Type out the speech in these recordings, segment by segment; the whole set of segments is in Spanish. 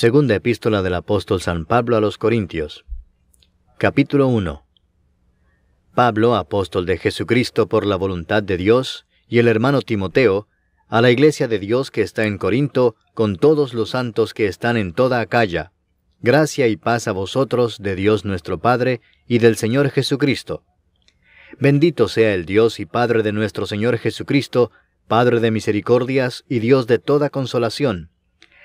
Segunda epístola del apóstol San Pablo a los Corintios. Capítulo 1. Pablo, apóstol de Jesucristo por la voluntad de Dios, y el hermano Timoteo, a la iglesia de Dios que está en Corinto, con todos los santos que están en toda Acaya. Gracia y paz a vosotros de Dios nuestro Padre y del Señor Jesucristo. Bendito sea el Dios y Padre de nuestro Señor Jesucristo, Padre de misericordias y Dios de toda consolación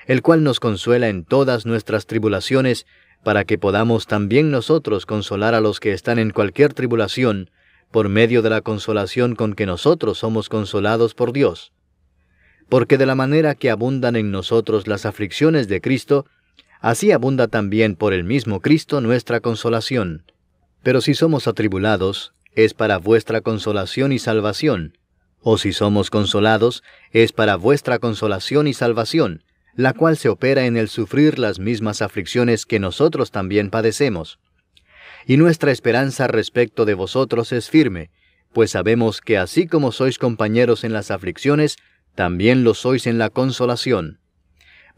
el cual nos consuela en todas nuestras tribulaciones, para que podamos también nosotros consolar a los que están en cualquier tribulación, por medio de la consolación con que nosotros somos consolados por Dios. Porque de la manera que abundan en nosotros las aflicciones de Cristo, así abunda también por el mismo Cristo nuestra consolación. Pero si somos atribulados, es para vuestra consolación y salvación, o si somos consolados, es para vuestra consolación y salvación, la cual se opera en el sufrir las mismas aflicciones que nosotros también padecemos. Y nuestra esperanza respecto de vosotros es firme, pues sabemos que así como sois compañeros en las aflicciones, también lo sois en la consolación.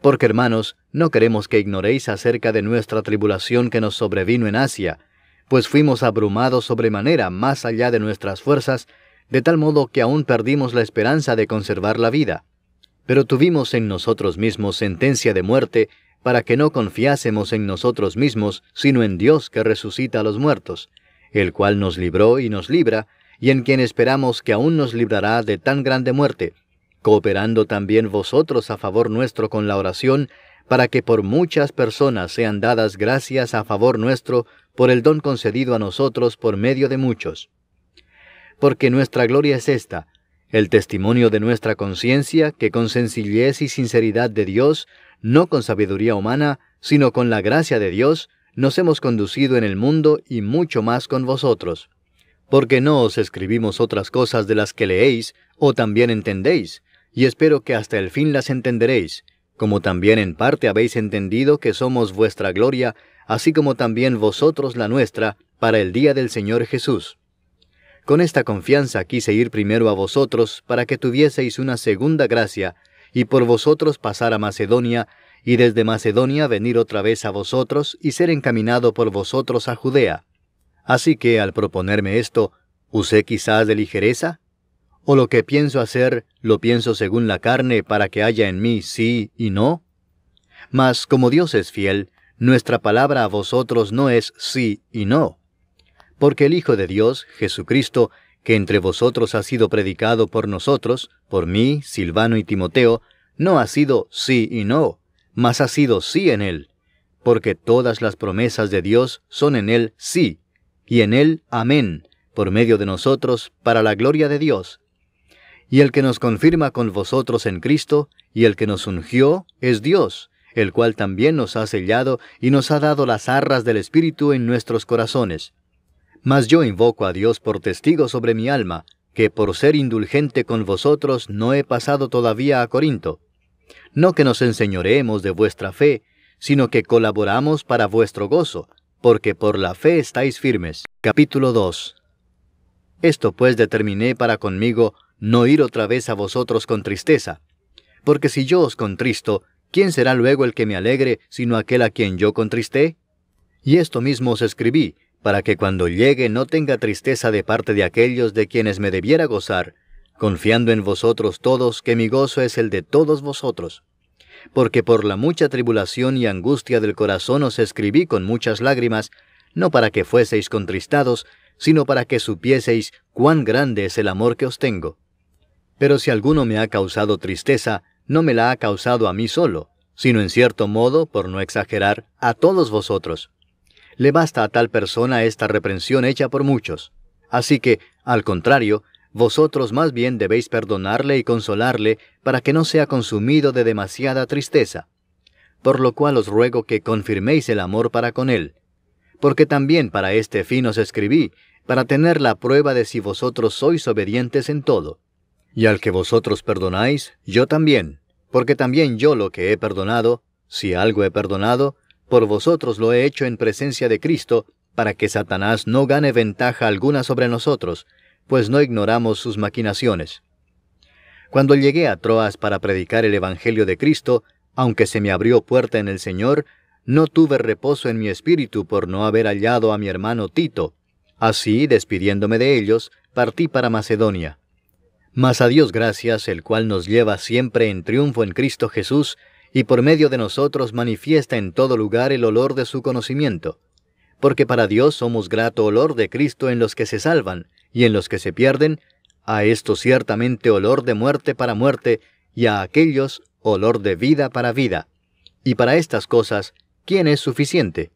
Porque hermanos, no queremos que ignoréis acerca de nuestra tribulación que nos sobrevino en Asia, pues fuimos abrumados sobremanera más allá de nuestras fuerzas, de tal modo que aún perdimos la esperanza de conservar la vida pero tuvimos en nosotros mismos sentencia de muerte para que no confiásemos en nosotros mismos, sino en Dios que resucita a los muertos, el cual nos libró y nos libra, y en quien esperamos que aún nos librará de tan grande muerte, cooperando también vosotros a favor nuestro con la oración, para que por muchas personas sean dadas gracias a favor nuestro por el don concedido a nosotros por medio de muchos. Porque nuestra gloria es esta, el testimonio de nuestra conciencia que con sencillez y sinceridad de Dios, no con sabiduría humana, sino con la gracia de Dios, nos hemos conducido en el mundo y mucho más con vosotros. Porque no os escribimos otras cosas de las que leéis o también entendéis, y espero que hasta el fin las entenderéis, como también en parte habéis entendido que somos vuestra gloria, así como también vosotros la nuestra, para el día del Señor Jesús con esta confianza quise ir primero a vosotros para que tuvieseis una segunda gracia, y por vosotros pasar a Macedonia, y desde Macedonia venir otra vez a vosotros y ser encaminado por vosotros a Judea. Así que al proponerme esto, ¿usé quizás de ligereza? ¿O lo que pienso hacer, lo pienso según la carne para que haya en mí sí y no? Mas como Dios es fiel, nuestra palabra a vosotros no es sí y no porque el Hijo de Dios, Jesucristo, que entre vosotros ha sido predicado por nosotros, por mí, Silvano y Timoteo, no ha sido sí y no, mas ha sido sí en Él, porque todas las promesas de Dios son en Él sí, y en Él amén, por medio de nosotros, para la gloria de Dios. Y el que nos confirma con vosotros en Cristo, y el que nos ungió, es Dios, el cual también nos ha sellado y nos ha dado las arras del Espíritu en nuestros corazones mas yo invoco a Dios por testigo sobre mi alma, que por ser indulgente con vosotros no he pasado todavía a Corinto. No que nos enseñoreemos de vuestra fe, sino que colaboramos para vuestro gozo, porque por la fe estáis firmes. Capítulo 2 Esto pues determiné para conmigo no ir otra vez a vosotros con tristeza. Porque si yo os contristo, ¿quién será luego el que me alegre, sino aquel a quien yo contristé? Y esto mismo os escribí, para que cuando llegue no tenga tristeza de parte de aquellos de quienes me debiera gozar, confiando en vosotros todos que mi gozo es el de todos vosotros. Porque por la mucha tribulación y angustia del corazón os escribí con muchas lágrimas, no para que fueseis contristados, sino para que supieseis cuán grande es el amor que os tengo. Pero si alguno me ha causado tristeza, no me la ha causado a mí solo, sino en cierto modo, por no exagerar, a todos vosotros le basta a tal persona esta reprensión hecha por muchos. Así que, al contrario, vosotros más bien debéis perdonarle y consolarle para que no sea consumido de demasiada tristeza. Por lo cual os ruego que confirméis el amor para con él. Porque también para este fin os escribí, para tener la prueba de si vosotros sois obedientes en todo. Y al que vosotros perdonáis, yo también, porque también yo lo que he perdonado, si algo he perdonado, por vosotros lo he hecho en presencia de Cristo, para que Satanás no gane ventaja alguna sobre nosotros, pues no ignoramos sus maquinaciones. Cuando llegué a Troas para predicar el Evangelio de Cristo, aunque se me abrió puerta en el Señor, no tuve reposo en mi espíritu por no haber hallado a mi hermano Tito. Así, despidiéndome de ellos, partí para Macedonia. Mas a Dios gracias, el cual nos lleva siempre en triunfo en Cristo Jesús, y por medio de nosotros manifiesta en todo lugar el olor de su conocimiento. Porque para Dios somos grato olor de Cristo en los que se salvan, y en los que se pierden, a estos ciertamente olor de muerte para muerte, y a aquellos olor de vida para vida. Y para estas cosas, ¿quién es suficiente?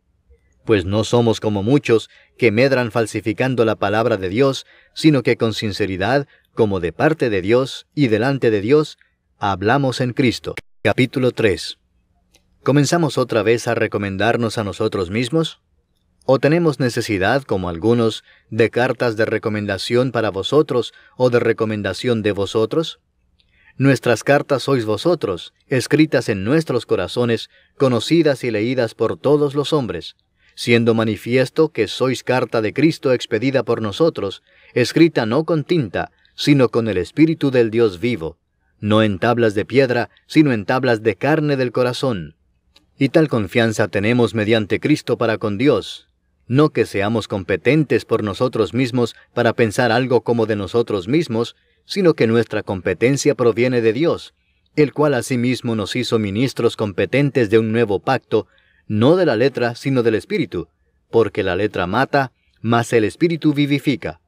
Pues no somos como muchos que medran falsificando la palabra de Dios, sino que con sinceridad, como de parte de Dios y delante de Dios, hablamos en Cristo. Capítulo 3. ¿Comenzamos otra vez a recomendarnos a nosotros mismos? ¿O tenemos necesidad, como algunos, de cartas de recomendación para vosotros o de recomendación de vosotros? Nuestras cartas sois vosotros, escritas en nuestros corazones, conocidas y leídas por todos los hombres, siendo manifiesto que sois carta de Cristo expedida por nosotros, escrita no con tinta, sino con el Espíritu del Dios vivo no en tablas de piedra, sino en tablas de carne del corazón. Y tal confianza tenemos mediante Cristo para con Dios, no que seamos competentes por nosotros mismos para pensar algo como de nosotros mismos, sino que nuestra competencia proviene de Dios, el cual asimismo nos hizo ministros competentes de un nuevo pacto, no de la letra, sino del Espíritu, porque la letra mata, mas el Espíritu vivifica.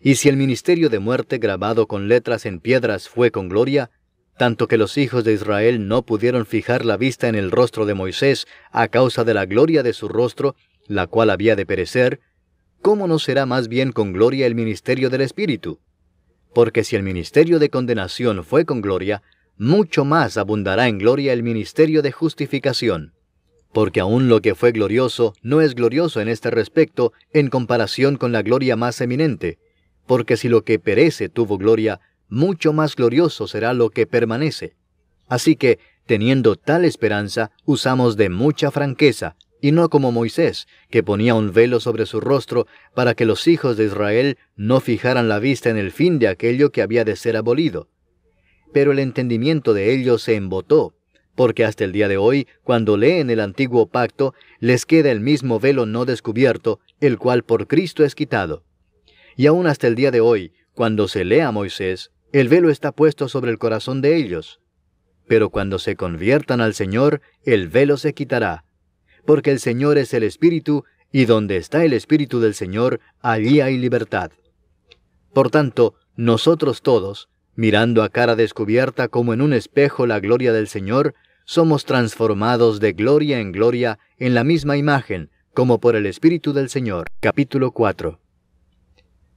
Y si el ministerio de muerte grabado con letras en piedras fue con gloria, tanto que los hijos de Israel no pudieron fijar la vista en el rostro de Moisés a causa de la gloria de su rostro, la cual había de perecer, ¿cómo no será más bien con gloria el ministerio del Espíritu? Porque si el ministerio de condenación fue con gloria, mucho más abundará en gloria el ministerio de justificación. Porque aun lo que fue glorioso no es glorioso en este respecto en comparación con la gloria más eminente, porque si lo que perece tuvo gloria, mucho más glorioso será lo que permanece. Así que, teniendo tal esperanza, usamos de mucha franqueza, y no como Moisés, que ponía un velo sobre su rostro para que los hijos de Israel no fijaran la vista en el fin de aquello que había de ser abolido. Pero el entendimiento de ellos se embotó, porque hasta el día de hoy, cuando leen el antiguo pacto, les queda el mismo velo no descubierto, el cual por Cristo es quitado y aún hasta el día de hoy, cuando se lea a Moisés, el velo está puesto sobre el corazón de ellos. Pero cuando se conviertan al Señor, el velo se quitará, porque el Señor es el Espíritu, y donde está el Espíritu del Señor, allí hay libertad. Por tanto, nosotros todos, mirando a cara descubierta como en un espejo la gloria del Señor, somos transformados de gloria en gloria en la misma imagen, como por el Espíritu del Señor. Capítulo 4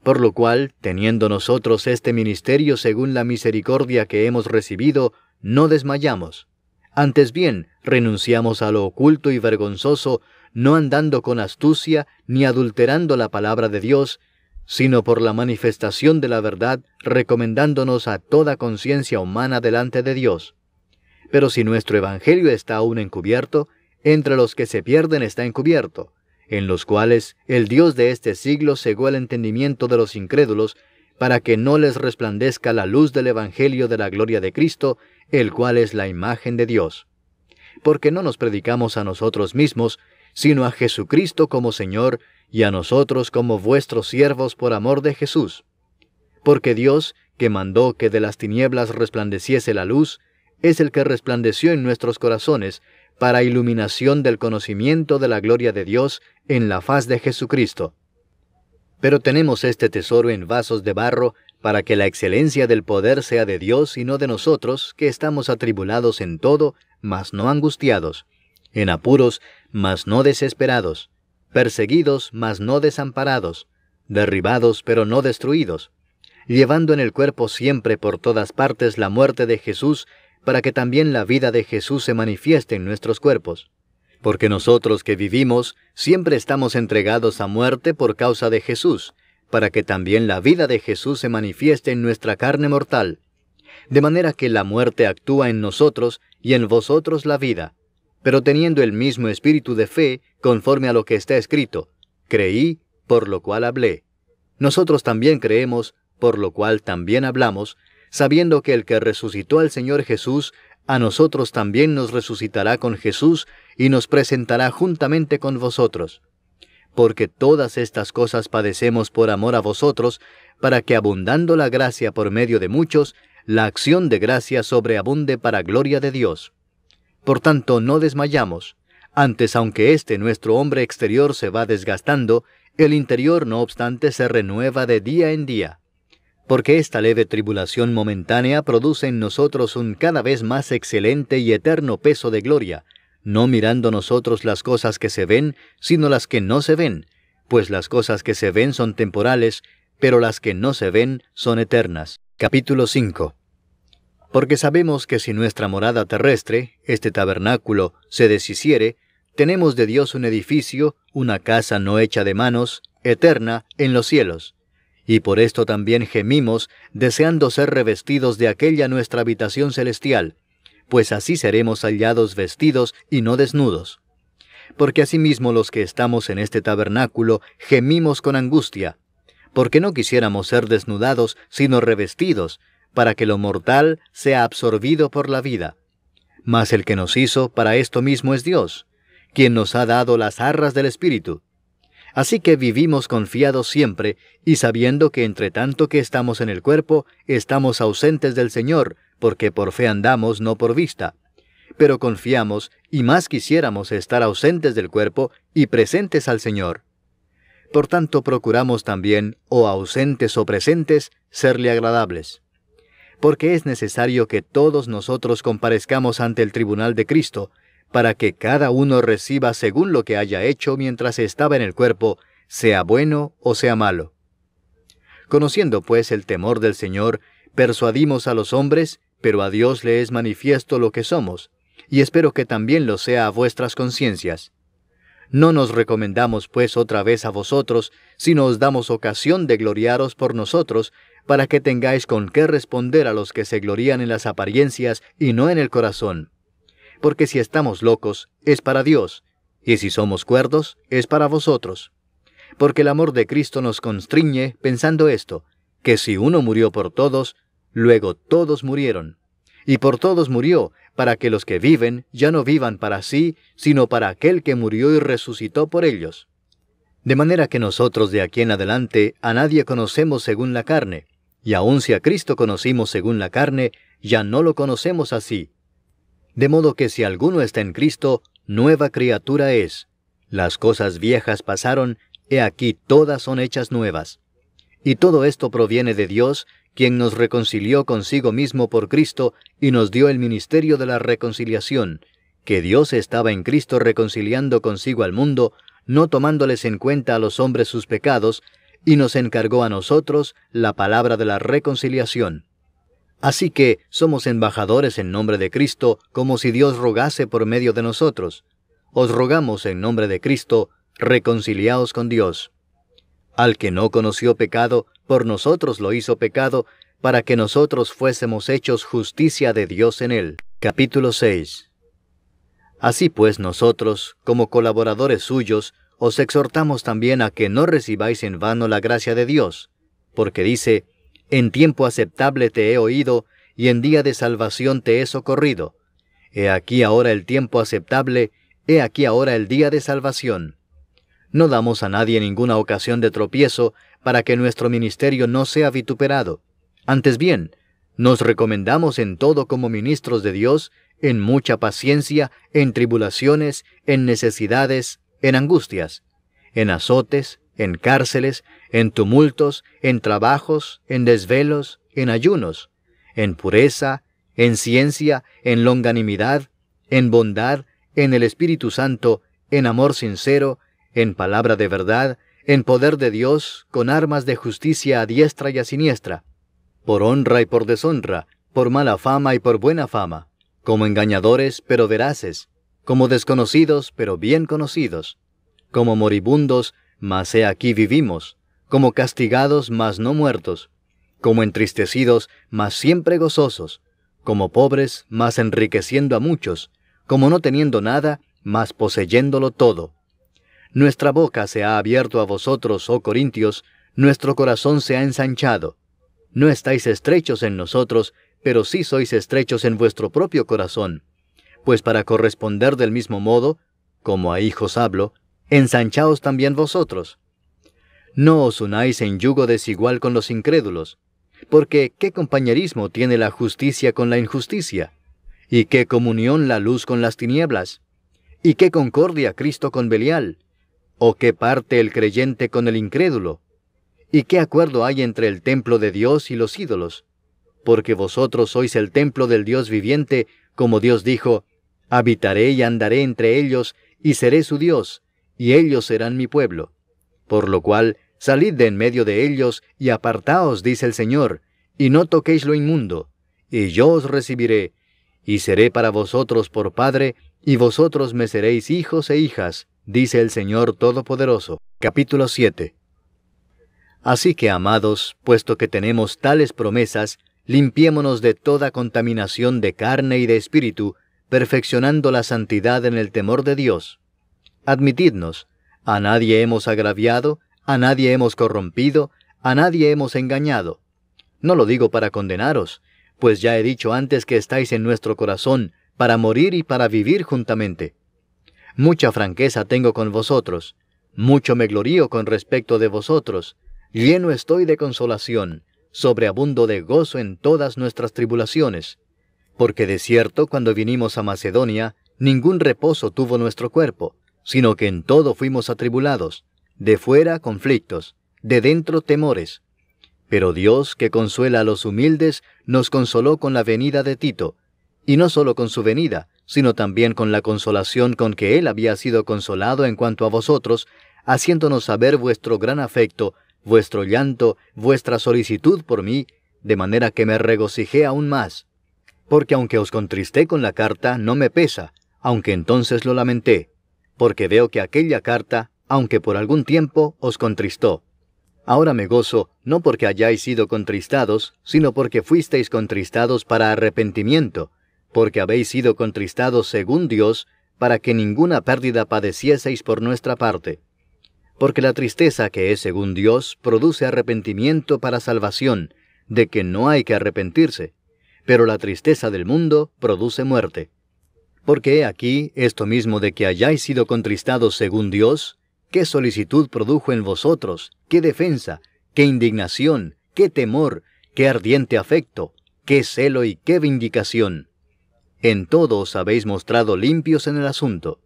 por lo cual, teniendo nosotros este ministerio según la misericordia que hemos recibido, no desmayamos. Antes bien, renunciamos a lo oculto y vergonzoso, no andando con astucia ni adulterando la palabra de Dios, sino por la manifestación de la verdad, recomendándonos a toda conciencia humana delante de Dios. Pero si nuestro Evangelio está aún encubierto, entre los que se pierden está encubierto en los cuales el Dios de este siglo cegó el entendimiento de los incrédulos, para que no les resplandezca la luz del Evangelio de la gloria de Cristo, el cual es la imagen de Dios. Porque no nos predicamos a nosotros mismos, sino a Jesucristo como Señor, y a nosotros como vuestros siervos por amor de Jesús. Porque Dios, que mandó que de las tinieblas resplandeciese la luz, es el que resplandeció en nuestros corazones para iluminación del conocimiento de la gloria de Dios en la faz de Jesucristo. Pero tenemos este tesoro en vasos de barro para que la excelencia del poder sea de Dios y no de nosotros, que estamos atribulados en todo, mas no angustiados, en apuros, mas no desesperados, perseguidos, mas no desamparados, derribados, pero no destruidos, llevando en el cuerpo siempre por todas partes la muerte de Jesús, para que también la vida de Jesús se manifieste en nuestros cuerpos. Porque nosotros que vivimos siempre estamos entregados a muerte por causa de Jesús, para que también la vida de Jesús se manifieste en nuestra carne mortal. De manera que la muerte actúa en nosotros y en vosotros la vida, pero teniendo el mismo espíritu de fe conforme a lo que está escrito, creí, por lo cual hablé. Nosotros también creemos, por lo cual también hablamos, sabiendo que el que resucitó al Señor Jesús, a nosotros también nos resucitará con Jesús y nos presentará juntamente con vosotros. Porque todas estas cosas padecemos por amor a vosotros, para que abundando la gracia por medio de muchos, la acción de gracia sobreabunde para gloria de Dios. Por tanto, no desmayamos. Antes, aunque este nuestro hombre exterior se va desgastando, el interior no obstante se renueva de día en día porque esta leve tribulación momentánea produce en nosotros un cada vez más excelente y eterno peso de gloria, no mirando nosotros las cosas que se ven, sino las que no se ven, pues las cosas que se ven son temporales, pero las que no se ven son eternas. Capítulo 5 Porque sabemos que si nuestra morada terrestre, este tabernáculo, se deshiciere, tenemos de Dios un edificio, una casa no hecha de manos, eterna, en los cielos y por esto también gemimos, deseando ser revestidos de aquella nuestra habitación celestial, pues así seremos hallados vestidos y no desnudos. Porque asimismo los que estamos en este tabernáculo gemimos con angustia, porque no quisiéramos ser desnudados, sino revestidos, para que lo mortal sea absorbido por la vida. Mas el que nos hizo para esto mismo es Dios, quien nos ha dado las arras del Espíritu. Así que vivimos confiados siempre y sabiendo que entre tanto que estamos en el cuerpo, estamos ausentes del Señor, porque por fe andamos, no por vista. Pero confiamos y más quisiéramos estar ausentes del cuerpo y presentes al Señor. Por tanto, procuramos también, o ausentes o presentes, serle agradables. Porque es necesario que todos nosotros comparezcamos ante el tribunal de Cristo, para que cada uno reciba según lo que haya hecho mientras estaba en el cuerpo, sea bueno o sea malo. Conociendo pues el temor del Señor, persuadimos a los hombres, pero a Dios le es manifiesto lo que somos, y espero que también lo sea a vuestras conciencias. No nos recomendamos pues otra vez a vosotros, sino os damos ocasión de gloriaros por nosotros, para que tengáis con qué responder a los que se glorían en las apariencias y no en el corazón porque si estamos locos, es para Dios, y si somos cuerdos, es para vosotros. Porque el amor de Cristo nos constriñe pensando esto, que si uno murió por todos, luego todos murieron. Y por todos murió, para que los que viven ya no vivan para sí, sino para aquel que murió y resucitó por ellos. De manera que nosotros de aquí en adelante a nadie conocemos según la carne, y aun si a Cristo conocimos según la carne, ya no lo conocemos así, de modo que si alguno está en Cristo, nueva criatura es. Las cosas viejas pasaron, he aquí todas son hechas nuevas. Y todo esto proviene de Dios, quien nos reconcilió consigo mismo por Cristo y nos dio el ministerio de la reconciliación, que Dios estaba en Cristo reconciliando consigo al mundo, no tomándoles en cuenta a los hombres sus pecados, y nos encargó a nosotros la palabra de la reconciliación. Así que somos embajadores en nombre de Cristo, como si Dios rogase por medio de nosotros. Os rogamos en nombre de Cristo, reconciliaos con Dios. Al que no conoció pecado, por nosotros lo hizo pecado, para que nosotros fuésemos hechos justicia de Dios en él. Capítulo 6 Así pues nosotros, como colaboradores suyos, os exhortamos también a que no recibáis en vano la gracia de Dios, porque dice, en tiempo aceptable te he oído, y en día de salvación te he socorrido. He aquí ahora el tiempo aceptable, he aquí ahora el día de salvación. No damos a nadie ninguna ocasión de tropiezo para que nuestro ministerio no sea vituperado. Antes bien, nos recomendamos en todo como ministros de Dios, en mucha paciencia, en tribulaciones, en necesidades, en angustias, en azotes, en cárceles, en tumultos, en trabajos, en desvelos, en ayunos, en pureza, en ciencia, en longanimidad, en bondad, en el Espíritu Santo, en amor sincero, en palabra de verdad, en poder de Dios, con armas de justicia a diestra y a siniestra, por honra y por deshonra, por mala fama y por buena fama, como engañadores pero veraces, como desconocidos pero bien conocidos, como moribundos mas he aquí vivimos, como castigados, mas no muertos, como entristecidos, mas siempre gozosos, como pobres, mas enriqueciendo a muchos, como no teniendo nada, mas poseyéndolo todo. Nuestra boca se ha abierto a vosotros, oh Corintios, nuestro corazón se ha ensanchado. No estáis estrechos en nosotros, pero sí sois estrechos en vuestro propio corazón. Pues para corresponder del mismo modo, como a hijos hablo, ensanchaos también vosotros. No os unáis en yugo desigual con los incrédulos, porque ¿qué compañerismo tiene la justicia con la injusticia? ¿Y qué comunión la luz con las tinieblas? ¿Y qué concordia Cristo con Belial? ¿O qué parte el creyente con el incrédulo? ¿Y qué acuerdo hay entre el templo de Dios y los ídolos? Porque vosotros sois el templo del Dios viviente, como Dios dijo, habitaré y andaré entre ellos, y seré su Dios, y ellos serán mi pueblo. Por lo cual, salid de en medio de ellos, y apartaos, dice el Señor, y no toquéis lo inmundo, y yo os recibiré, y seré para vosotros por Padre, y vosotros me seréis hijos e hijas, dice el Señor Todopoderoso. Capítulo 7. Así que, amados, puesto que tenemos tales promesas, limpiémonos de toda contaminación de carne y de espíritu, perfeccionando la santidad en el temor de Dios admitidnos, a nadie hemos agraviado, a nadie hemos corrompido, a nadie hemos engañado. No lo digo para condenaros, pues ya he dicho antes que estáis en nuestro corazón, para morir y para vivir juntamente. Mucha franqueza tengo con vosotros, mucho me glorío con respecto de vosotros, lleno estoy de consolación, sobreabundo de gozo en todas nuestras tribulaciones. Porque de cierto, cuando vinimos a Macedonia, ningún reposo tuvo nuestro cuerpo, sino que en todo fuimos atribulados, de fuera conflictos, de dentro temores. Pero Dios, que consuela a los humildes, nos consoló con la venida de Tito, y no solo con su venida, sino también con la consolación con que él había sido consolado en cuanto a vosotros, haciéndonos saber vuestro gran afecto, vuestro llanto, vuestra solicitud por mí, de manera que me regocijé aún más. Porque aunque os contristé con la carta, no me pesa, aunque entonces lo lamenté porque veo que aquella carta, aunque por algún tiempo, os contristó. Ahora me gozo, no porque hayáis sido contristados, sino porque fuisteis contristados para arrepentimiento, porque habéis sido contristados según Dios, para que ninguna pérdida padecieseis por nuestra parte. Porque la tristeza que es según Dios produce arrepentimiento para salvación, de que no hay que arrepentirse, pero la tristeza del mundo produce muerte. Porque aquí esto mismo de que hayáis sido contristados según Dios, qué solicitud produjo en vosotros, qué defensa, qué indignación, qué temor, qué ardiente afecto, qué celo y qué vindicación. En todo os habéis mostrado limpios en el asunto.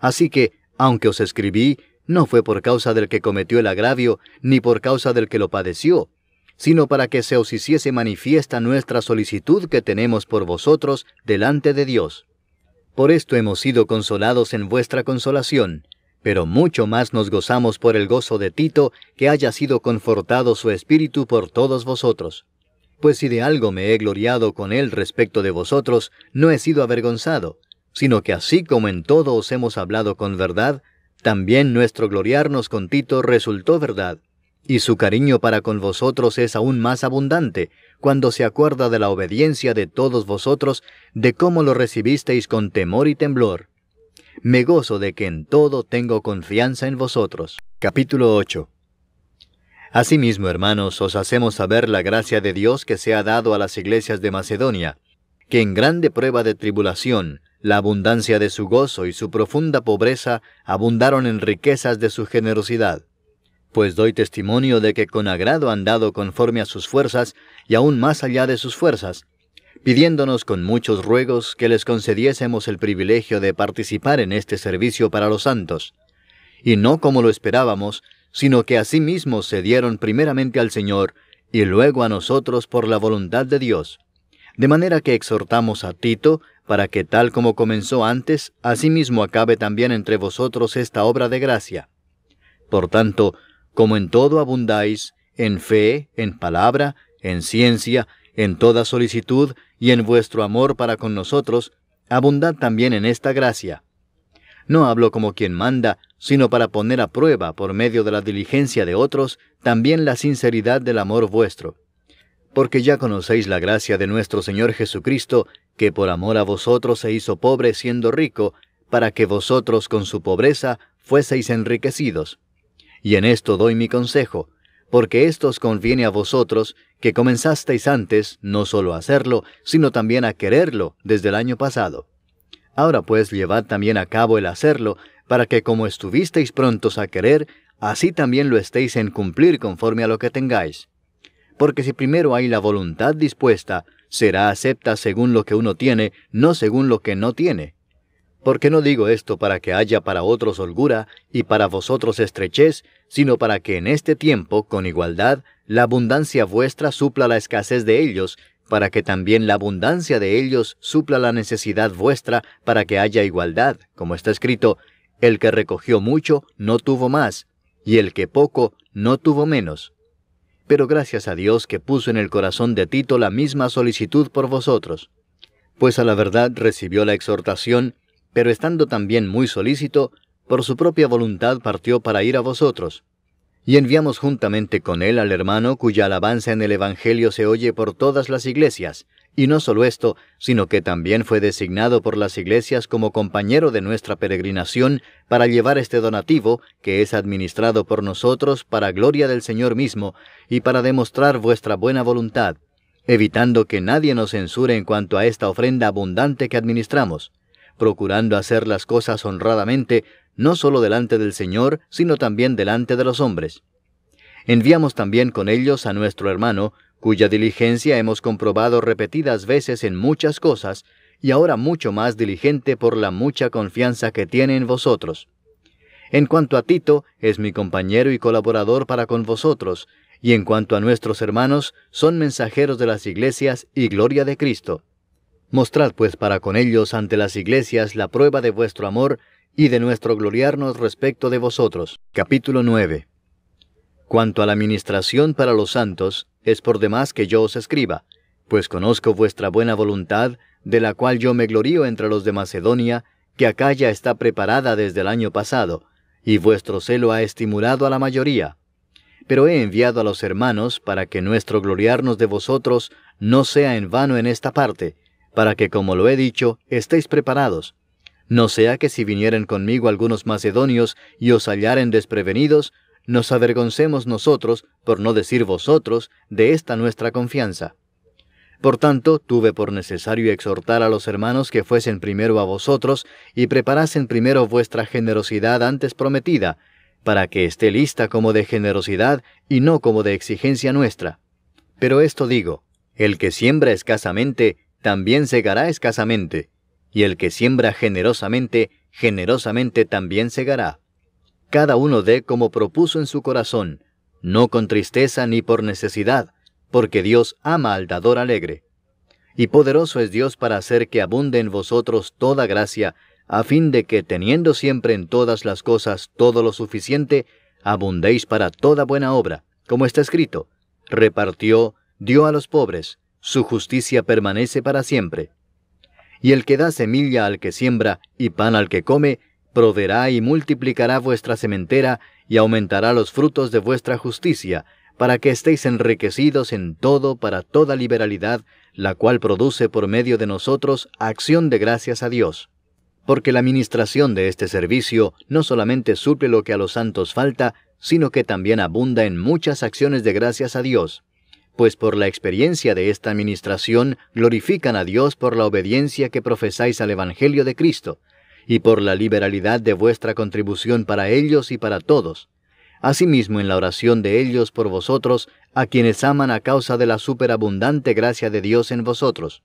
Así que, aunque os escribí, no fue por causa del que cometió el agravio, ni por causa del que lo padeció, sino para que se os hiciese manifiesta nuestra solicitud que tenemos por vosotros delante de Dios por esto hemos sido consolados en vuestra consolación, pero mucho más nos gozamos por el gozo de Tito, que haya sido confortado su espíritu por todos vosotros. Pues si de algo me he gloriado con él respecto de vosotros, no he sido avergonzado, sino que así como en todo os hemos hablado con verdad, también nuestro gloriarnos con Tito resultó verdad y su cariño para con vosotros es aún más abundante cuando se acuerda de la obediencia de todos vosotros, de cómo lo recibisteis con temor y temblor. Me gozo de que en todo tengo confianza en vosotros. Capítulo 8. Asimismo, hermanos, os hacemos saber la gracia de Dios que se ha dado a las iglesias de Macedonia, que en grande prueba de tribulación, la abundancia de su gozo y su profunda pobreza abundaron en riquezas de su generosidad pues doy testimonio de que con agrado han dado conforme a sus fuerzas y aún más allá de sus fuerzas, pidiéndonos con muchos ruegos que les concediésemos el privilegio de participar en este servicio para los santos, y no como lo esperábamos, sino que asimismo se dieron primeramente al Señor y luego a nosotros por la voluntad de Dios. De manera que exhortamos a Tito para que tal como comenzó antes, asimismo acabe también entre vosotros esta obra de gracia. Por tanto, como en todo abundáis, en fe, en palabra, en ciencia, en toda solicitud y en vuestro amor para con nosotros, abundad también en esta gracia. No hablo como quien manda, sino para poner a prueba, por medio de la diligencia de otros, también la sinceridad del amor vuestro. Porque ya conocéis la gracia de nuestro Señor Jesucristo, que por amor a vosotros se hizo pobre siendo rico, para que vosotros con su pobreza fueseis enriquecidos. Y en esto doy mi consejo, porque esto os conviene a vosotros, que comenzasteis antes no solo a hacerlo, sino también a quererlo desde el año pasado. Ahora pues llevad también a cabo el hacerlo, para que como estuvisteis prontos a querer, así también lo estéis en cumplir conforme a lo que tengáis. Porque si primero hay la voluntad dispuesta, será acepta según lo que uno tiene, no según lo que no tiene. Porque no digo esto para que haya para otros holgura y para vosotros estrechez, sino para que en este tiempo, con igualdad, la abundancia vuestra supla la escasez de ellos, para que también la abundancia de ellos supla la necesidad vuestra, para que haya igualdad, como está escrito, el que recogió mucho no tuvo más, y el que poco no tuvo menos. Pero gracias a Dios que puso en el corazón de Tito la misma solicitud por vosotros. Pues a la verdad recibió la exhortación pero estando también muy solícito, por su propia voluntad partió para ir a vosotros. Y enviamos juntamente con él al hermano cuya alabanza en el Evangelio se oye por todas las iglesias, y no solo esto, sino que también fue designado por las iglesias como compañero de nuestra peregrinación para llevar este donativo, que es administrado por nosotros para gloria del Señor mismo, y para demostrar vuestra buena voluntad, evitando que nadie nos censure en cuanto a esta ofrenda abundante que administramos procurando hacer las cosas honradamente, no solo delante del Señor, sino también delante de los hombres. Enviamos también con ellos a nuestro hermano, cuya diligencia hemos comprobado repetidas veces en muchas cosas, y ahora mucho más diligente por la mucha confianza que tiene en vosotros. En cuanto a Tito, es mi compañero y colaborador para con vosotros, y en cuanto a nuestros hermanos, son mensajeros de las iglesias y gloria de Cristo. Mostrad pues para con ellos ante las iglesias la prueba de vuestro amor y de nuestro gloriarnos respecto de vosotros. Capítulo 9. Cuanto a la ministración para los santos, es por demás que yo os escriba, pues conozco vuestra buena voluntad, de la cual yo me glorío entre los de Macedonia, que acá ya está preparada desde el año pasado, y vuestro celo ha estimulado a la mayoría. Pero he enviado a los hermanos para que nuestro gloriarnos de vosotros no sea en vano en esta parte, para que, como lo he dicho, estéis preparados. No sea que si vinieren conmigo algunos macedonios y os hallaren desprevenidos, nos avergoncemos nosotros, por no decir vosotros, de esta nuestra confianza. Por tanto, tuve por necesario exhortar a los hermanos que fuesen primero a vosotros y preparasen primero vuestra generosidad antes prometida, para que esté lista como de generosidad y no como de exigencia nuestra. Pero esto digo, el que siembra escasamente, también segará escasamente, y el que siembra generosamente, generosamente también segará. Cada uno dé como propuso en su corazón, no con tristeza ni por necesidad, porque Dios ama al dador alegre. Y poderoso es Dios para hacer que abunde en vosotros toda gracia, a fin de que, teniendo siempre en todas las cosas todo lo suficiente, abundéis para toda buena obra, como está escrito, repartió, dio a los pobres, su justicia permanece para siempre. Y el que da semilla al que siembra y pan al que come, proveerá y multiplicará vuestra sementera y aumentará los frutos de vuestra justicia, para que estéis enriquecidos en todo para toda liberalidad, la cual produce por medio de nosotros acción de gracias a Dios. Porque la ministración de este servicio no solamente suple lo que a los santos falta, sino que también abunda en muchas acciones de gracias a Dios pues por la experiencia de esta administración glorifican a Dios por la obediencia que profesáis al Evangelio de Cristo, y por la liberalidad de vuestra contribución para ellos y para todos. Asimismo en la oración de ellos por vosotros, a quienes aman a causa de la superabundante gracia de Dios en vosotros.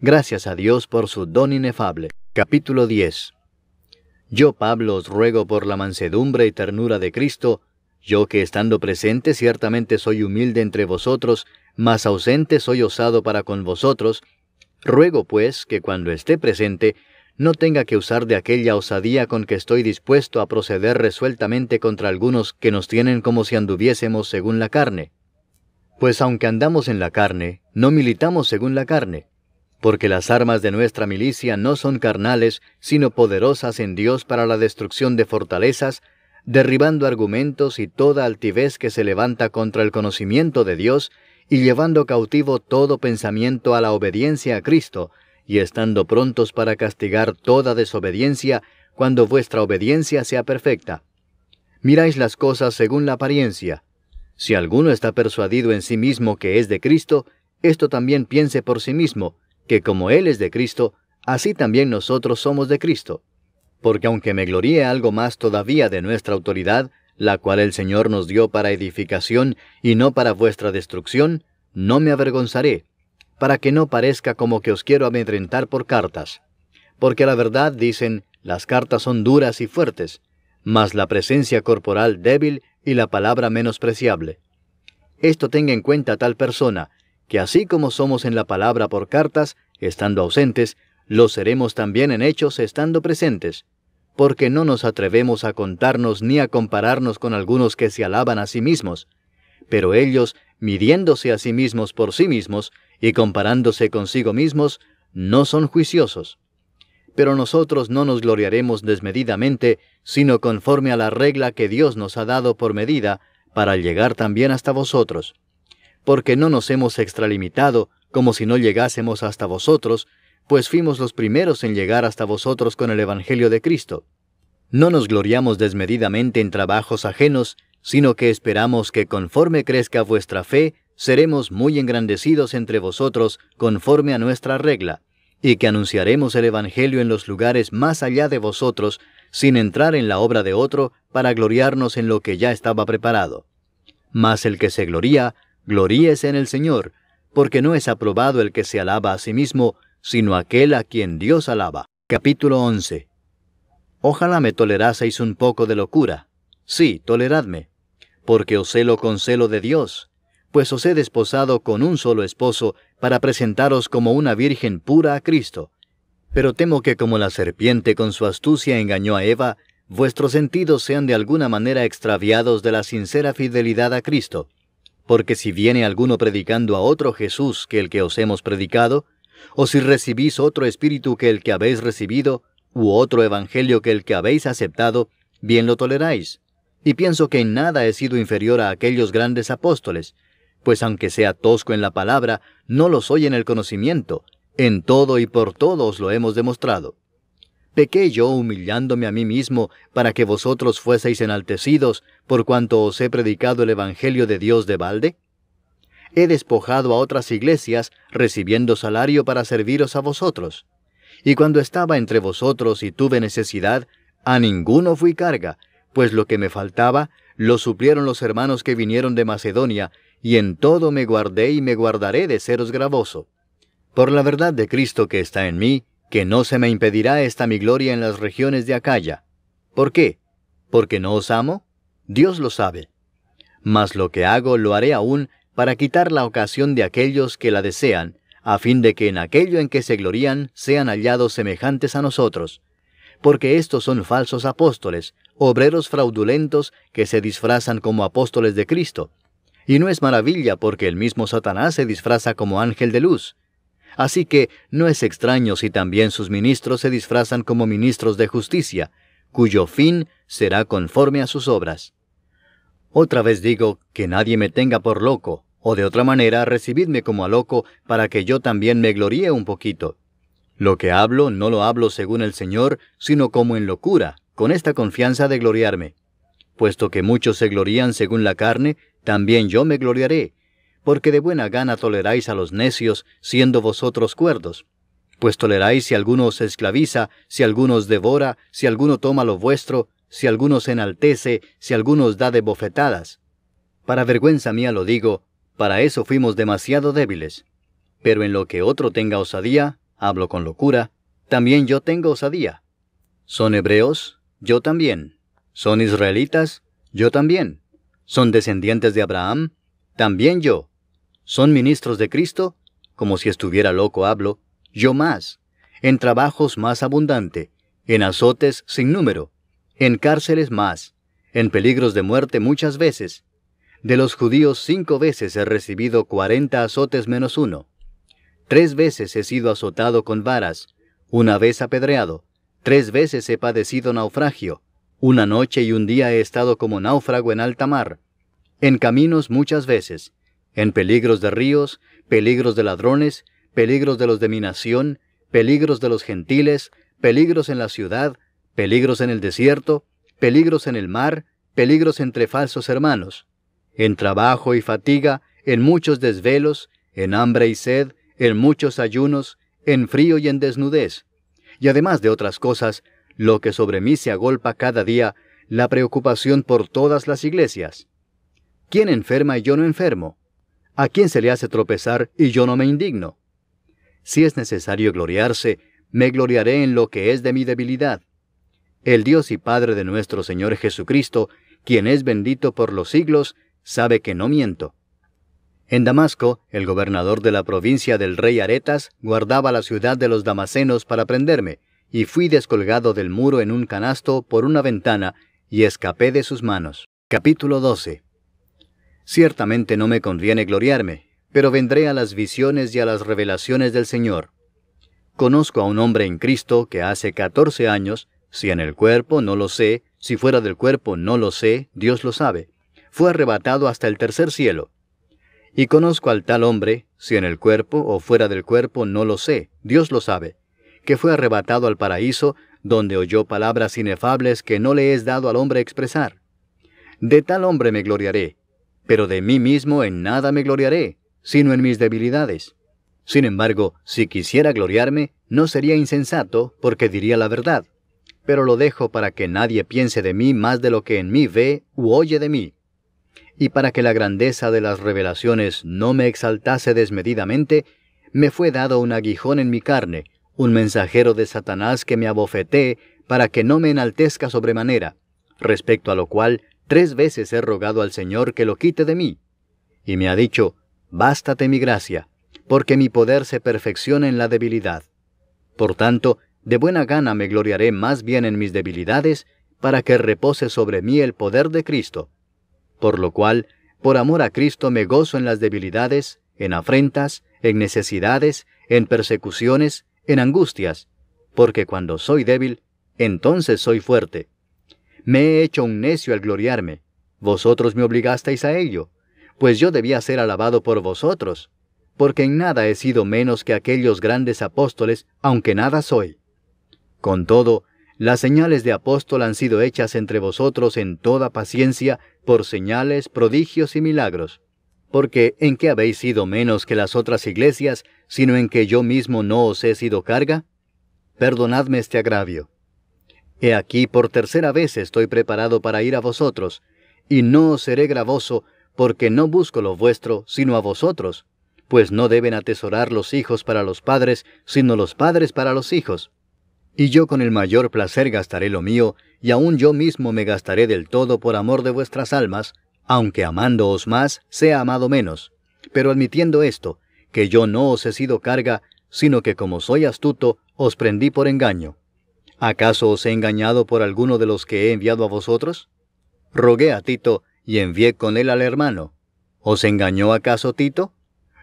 Gracias a Dios por su don inefable. Capítulo 10 Yo, Pablo, os ruego por la mansedumbre y ternura de Cristo, yo que estando presente ciertamente soy humilde entre vosotros, mas ausente soy osado para con vosotros, ruego pues que cuando esté presente no tenga que usar de aquella osadía con que estoy dispuesto a proceder resueltamente contra algunos que nos tienen como si anduviésemos según la carne. Pues aunque andamos en la carne, no militamos según la carne, porque las armas de nuestra milicia no son carnales, sino poderosas en Dios para la destrucción de fortalezas, derribando argumentos y toda altivez que se levanta contra el conocimiento de Dios, y llevando cautivo todo pensamiento a la obediencia a Cristo, y estando prontos para castigar toda desobediencia cuando vuestra obediencia sea perfecta. Miráis las cosas según la apariencia. Si alguno está persuadido en sí mismo que es de Cristo, esto también piense por sí mismo, que como Él es de Cristo, así también nosotros somos de Cristo porque aunque me gloríe algo más todavía de nuestra autoridad, la cual el Señor nos dio para edificación y no para vuestra destrucción, no me avergonzaré, para que no parezca como que os quiero amedrentar por cartas. Porque la verdad, dicen, las cartas son duras y fuertes, mas la presencia corporal débil y la palabra menospreciable. Esto tenga en cuenta tal persona, que así como somos en la palabra por cartas, estando ausentes, lo seremos también en hechos estando presentes, porque no nos atrevemos a contarnos ni a compararnos con algunos que se alaban a sí mismos, pero ellos, midiéndose a sí mismos por sí mismos y comparándose consigo mismos, no son juiciosos. Pero nosotros no nos gloriaremos desmedidamente, sino conforme a la regla que Dios nos ha dado por medida, para llegar también hasta vosotros. Porque no nos hemos extralimitado, como si no llegásemos hasta vosotros, pues fuimos los primeros en llegar hasta vosotros con el Evangelio de Cristo. No nos gloriamos desmedidamente en trabajos ajenos, sino que esperamos que conforme crezca vuestra fe, seremos muy engrandecidos entre vosotros conforme a nuestra regla, y que anunciaremos el Evangelio en los lugares más allá de vosotros, sin entrar en la obra de otro para gloriarnos en lo que ya estaba preparado. Mas el que se gloría, gloríese en el Señor, porque no es aprobado el que se alaba a sí mismo, sino aquel a quien Dios alaba. Capítulo 11. Ojalá me toleraseis un poco de locura. Sí, toleradme, porque os celo con celo de Dios, pues os he desposado con un solo esposo para presentaros como una virgen pura a Cristo. Pero temo que como la serpiente con su astucia engañó a Eva, vuestros sentidos sean de alguna manera extraviados de la sincera fidelidad a Cristo. Porque si viene alguno predicando a otro Jesús que el que os hemos predicado, o si recibís otro espíritu que el que habéis recibido, u otro evangelio que el que habéis aceptado, bien lo toleráis. Y pienso que en nada he sido inferior a aquellos grandes apóstoles, pues aunque sea tosco en la palabra, no lo soy en el conocimiento, en todo y por todos lo hemos demostrado. Pequé yo humillándome a mí mismo para que vosotros fueseis enaltecidos por cuanto os he predicado el Evangelio de Dios de balde? he despojado a otras iglesias, recibiendo salario para serviros a vosotros. Y cuando estaba entre vosotros y tuve necesidad, a ninguno fui carga, pues lo que me faltaba lo suplieron los hermanos que vinieron de Macedonia, y en todo me guardé y me guardaré de seros gravoso. Por la verdad de Cristo que está en mí, que no se me impedirá esta mi gloria en las regiones de Acaya. ¿Por qué? ¿Porque no os amo? Dios lo sabe. Mas lo que hago lo haré aún para quitar la ocasión de aquellos que la desean, a fin de que en aquello en que se glorían sean hallados semejantes a nosotros. Porque estos son falsos apóstoles, obreros fraudulentos que se disfrazan como apóstoles de Cristo. Y no es maravilla porque el mismo Satanás se disfraza como ángel de luz. Así que no es extraño si también sus ministros se disfrazan como ministros de justicia, cuyo fin será conforme a sus obras. Otra vez digo que nadie me tenga por loco, o de otra manera recibidme como a loco para que yo también me gloríe un poquito. Lo que hablo no lo hablo según el Señor, sino como en locura, con esta confianza de gloriarme. Puesto que muchos se glorían según la carne, también yo me gloriaré, porque de buena gana toleráis a los necios, siendo vosotros cuerdos. Pues toleráis si alguno os esclaviza, si alguno os devora, si alguno toma lo vuestro, si alguno enaltece, si alguno os da de bofetadas. Para vergüenza mía lo digo, para eso fuimos demasiado débiles. Pero en lo que otro tenga osadía, hablo con locura, también yo tengo osadía. Son hebreos, yo también. Son israelitas, yo también. Son descendientes de Abraham, también yo. Son ministros de Cristo, como si estuviera loco hablo, yo más. En trabajos más abundante, en azotes sin número, en cárceles más, en peligros de muerte muchas veces, de los judíos cinco veces he recibido cuarenta azotes menos uno. Tres veces he sido azotado con varas, una vez apedreado, tres veces he padecido naufragio, una noche y un día he estado como náufrago en alta mar, en caminos muchas veces, en peligros de ríos, peligros de ladrones, peligros de los de mi nación, peligros de los gentiles, peligros en la ciudad, peligros en el desierto, peligros en el mar, peligros entre falsos hermanos, en trabajo y fatiga, en muchos desvelos, en hambre y sed, en muchos ayunos, en frío y en desnudez. Y además de otras cosas, lo que sobre mí se agolpa cada día, la preocupación por todas las iglesias. ¿Quién enferma y yo no enfermo? ¿A quién se le hace tropezar y yo no me indigno? Si es necesario gloriarse, me gloriaré en lo que es de mi debilidad. El Dios y Padre de nuestro Señor Jesucristo, quien es bendito por los siglos, sabe que no miento. En Damasco, el gobernador de la provincia del rey Aretas guardaba la ciudad de los damasenos para prenderme, y fui descolgado del muro en un canasto por una ventana, y escapé de sus manos. Capítulo 12. Ciertamente no me conviene gloriarme, pero vendré a las visiones y a las revelaciones del Señor. Conozco a un hombre en Cristo que hace catorce años, si en el cuerpo no lo sé, si fuera del cuerpo no lo sé, Dios lo sabe fue arrebatado hasta el tercer cielo. Y conozco al tal hombre, si en el cuerpo o fuera del cuerpo no lo sé, Dios lo sabe, que fue arrebatado al paraíso, donde oyó palabras inefables que no le es dado al hombre expresar. De tal hombre me gloriaré, pero de mí mismo en nada me gloriaré, sino en mis debilidades. Sin embargo, si quisiera gloriarme, no sería insensato, porque diría la verdad. Pero lo dejo para que nadie piense de mí más de lo que en mí ve u oye de mí y para que la grandeza de las revelaciones no me exaltase desmedidamente, me fue dado un aguijón en mi carne, un mensajero de Satanás que me abofetee para que no me enaltezca sobremanera, respecto a lo cual tres veces he rogado al Señor que lo quite de mí. Y me ha dicho, Bástate mi gracia, porque mi poder se perfecciona en la debilidad. Por tanto, de buena gana me gloriaré más bien en mis debilidades, para que repose sobre mí el poder de Cristo por lo cual, por amor a Cristo me gozo en las debilidades, en afrentas, en necesidades, en persecuciones, en angustias, porque cuando soy débil, entonces soy fuerte. Me he hecho un necio al gloriarme. Vosotros me obligasteis a ello, pues yo debía ser alabado por vosotros, porque en nada he sido menos que aquellos grandes apóstoles, aunque nada soy. Con todo, las señales de apóstol han sido hechas entre vosotros en toda paciencia por señales, prodigios y milagros. Porque ¿en qué habéis sido menos que las otras iglesias, sino en que yo mismo no os he sido carga? Perdonadme este agravio. He aquí por tercera vez estoy preparado para ir a vosotros, y no os seré gravoso, porque no busco lo vuestro, sino a vosotros, pues no deben atesorar los hijos para los padres, sino los padres para los hijos y yo con el mayor placer gastaré lo mío, y aun yo mismo me gastaré del todo por amor de vuestras almas, aunque amándoos más, sea amado menos. Pero admitiendo esto, que yo no os he sido carga, sino que como soy astuto, os prendí por engaño. ¿Acaso os he engañado por alguno de los que he enviado a vosotros? Rogué a Tito, y envié con él al hermano. ¿Os engañó acaso Tito?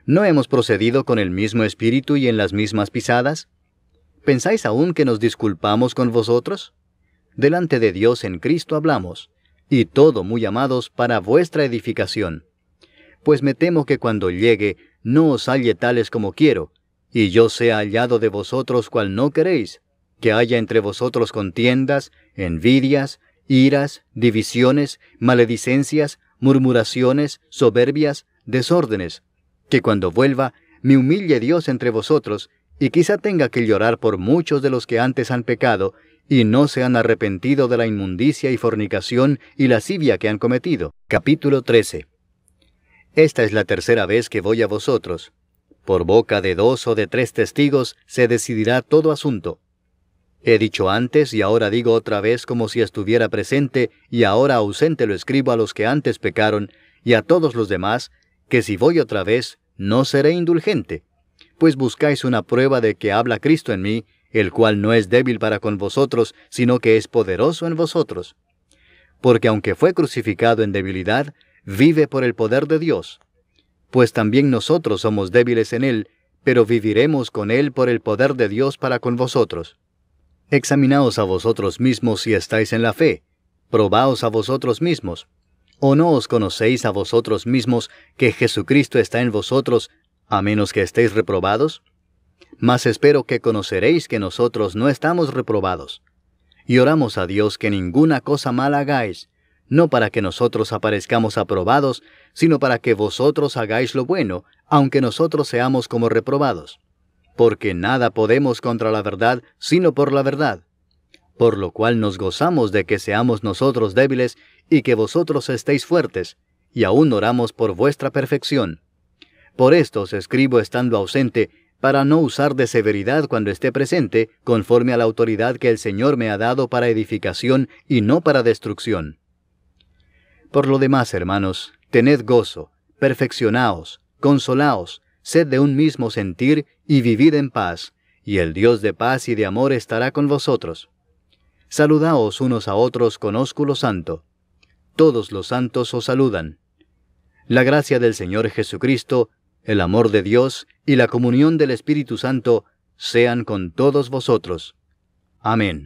¿No hemos procedido con el mismo espíritu y en las mismas pisadas? ¿Pensáis aún que nos disculpamos con vosotros? Delante de Dios en Cristo hablamos, y todo, muy amados, para vuestra edificación. Pues me temo que cuando llegue no os halle tales como quiero, y yo sea hallado de vosotros cual no queréis, que haya entre vosotros contiendas, envidias, iras, divisiones, maledicencias, murmuraciones, soberbias, desórdenes, que cuando vuelva me humille Dios entre vosotros y quizá tenga que llorar por muchos de los que antes han pecado y no se han arrepentido de la inmundicia y fornicación y lascivia que han cometido. Capítulo 13. Esta es la tercera vez que voy a vosotros. Por boca de dos o de tres testigos se decidirá todo asunto. He dicho antes y ahora digo otra vez como si estuviera presente y ahora ausente lo escribo a los que antes pecaron y a todos los demás, que si voy otra vez, no seré indulgente pues buscáis una prueba de que habla Cristo en mí, el cual no es débil para con vosotros, sino que es poderoso en vosotros. Porque aunque fue crucificado en debilidad, vive por el poder de Dios. Pues también nosotros somos débiles en él, pero viviremos con él por el poder de Dios para con vosotros. Examinaos a vosotros mismos si estáis en la fe, probaos a vosotros mismos. ¿O no os conocéis a vosotros mismos que Jesucristo está en vosotros, a menos que estéis reprobados? Mas espero que conoceréis que nosotros no estamos reprobados. Y oramos a Dios que ninguna cosa mala hagáis, no para que nosotros aparezcamos aprobados, sino para que vosotros hagáis lo bueno, aunque nosotros seamos como reprobados. Porque nada podemos contra la verdad, sino por la verdad. Por lo cual nos gozamos de que seamos nosotros débiles y que vosotros estéis fuertes, y aún oramos por vuestra perfección. Por esto os escribo estando ausente, para no usar de severidad cuando esté presente, conforme a la autoridad que el Señor me ha dado para edificación y no para destrucción. Por lo demás, hermanos, tened gozo, perfeccionaos, consolaos, sed de un mismo sentir y vivid en paz, y el Dios de paz y de amor estará con vosotros. Saludaos unos a otros con ósculo santo. Todos los santos os saludan. La gracia del Señor Jesucristo el amor de Dios y la comunión del Espíritu Santo sean con todos vosotros. Amén.